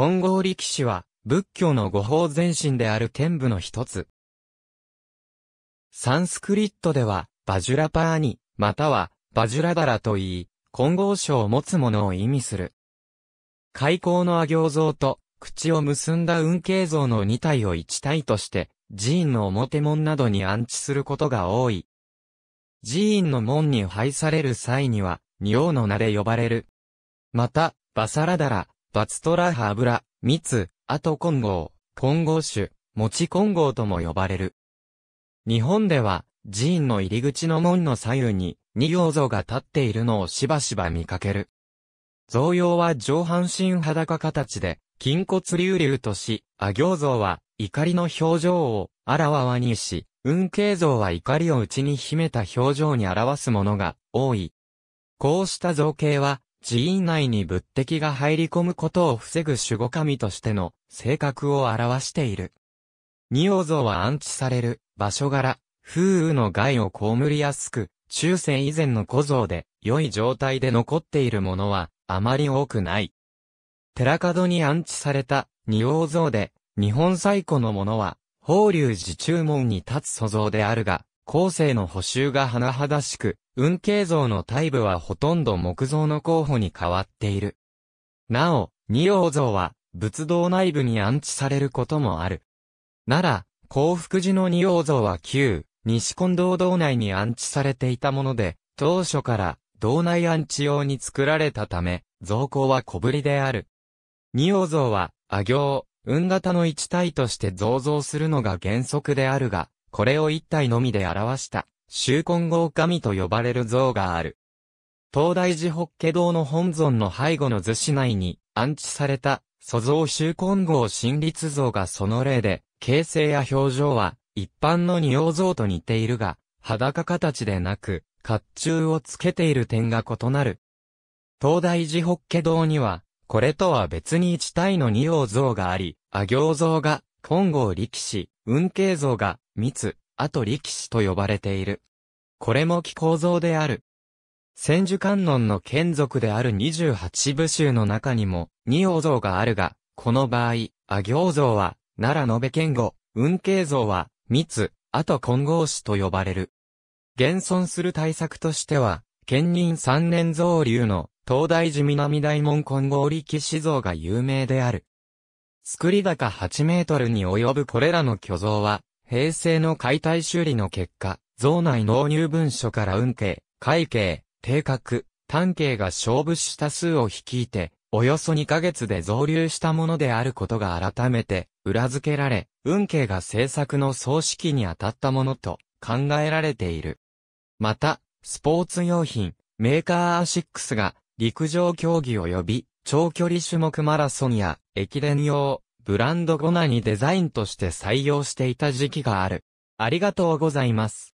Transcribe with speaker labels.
Speaker 1: 金剛力士は、仏教の五法全身である天部の一つ。サンスクリットでは、バジュラパーニ、または、バジュラダラと言い、金剛書を持つ者を意味する。開口の阿行像と、口を結んだ運慶像の2体を1体として、寺院の表門などに安置することが多い。寺院の門に配される際には、仁王の名で呼ばれる。また、バサラダラ、バツトラハ油、蜜、あと混合、混合種、餅混合とも呼ばれる。日本では、寺院の入り口の門の左右に、二葉像が立っているのをしばしば見かける。造用は上半身裸形で、筋骨隆々とし、阿行像は、怒りの表情を、あらわわにし、運慶像は怒りを内に秘めた表情に表すものが、多い。こうした造形は、寺院内に仏敵が入り込むことを防ぐ守護神としての性格を表している。仁王像は安置される場所柄、風雨の害をこむりやすく、中世以前の古像で良い状態で残っているものはあまり多くない。寺門に安置された仁王像で日本最古のものは法隆寺中門に立つ塑像であるが、後世の補修が甚だしく、運慶像のイ部はほとんど木造の候補に変わっている。なお、二王像は、仏道内部に安置されることもある。奈良、幸福寺の二王像は旧、西近道道内に安置されていたもので、当初から、道内安置用に作られたため、造形は小ぶりである。二王像は、阿行、運型の一体として造像するのが原則であるが、これを一体のみで表した、修根号神と呼ばれる像がある。東大寺北家堂の本尊の背後の図市内に安置された、祖像修根号神立像がその例で、形成や表情は一般の仁王像と似ているが、裸形でなく、甲冑をつけている点が異なる。東大寺北家堂には、これとは別に一体の仁王像があり、阿行像が、金剛力士、運慶像が、密、あと力士と呼ばれている。これも気構造である。千手観音の眷属である二十八部衆の中にも、二王像があるが、この場合、阿行像は、奈良延べ剣後、運慶像は、密、あと金剛師と呼ばれる。現存する対策としては、兼任三年造流の、東大寺南大門金剛力士像が有名である。作り高8メートルに及ぶこれらの巨像は、平成の解体修理の結果、像内納入文書から運慶、会計、定格、単慶が勝負した数を率いて、およそ2ヶ月で増流したものであることが改めて裏付けられ、運慶が制作の総指揮に当たったものと考えられている。また、スポーツ用品、メーカーアシックスが陸上競技及び長距離種目マラソンや駅伝用ブランドゴナにデザインとして採用していた時期がある。ありがとうございます。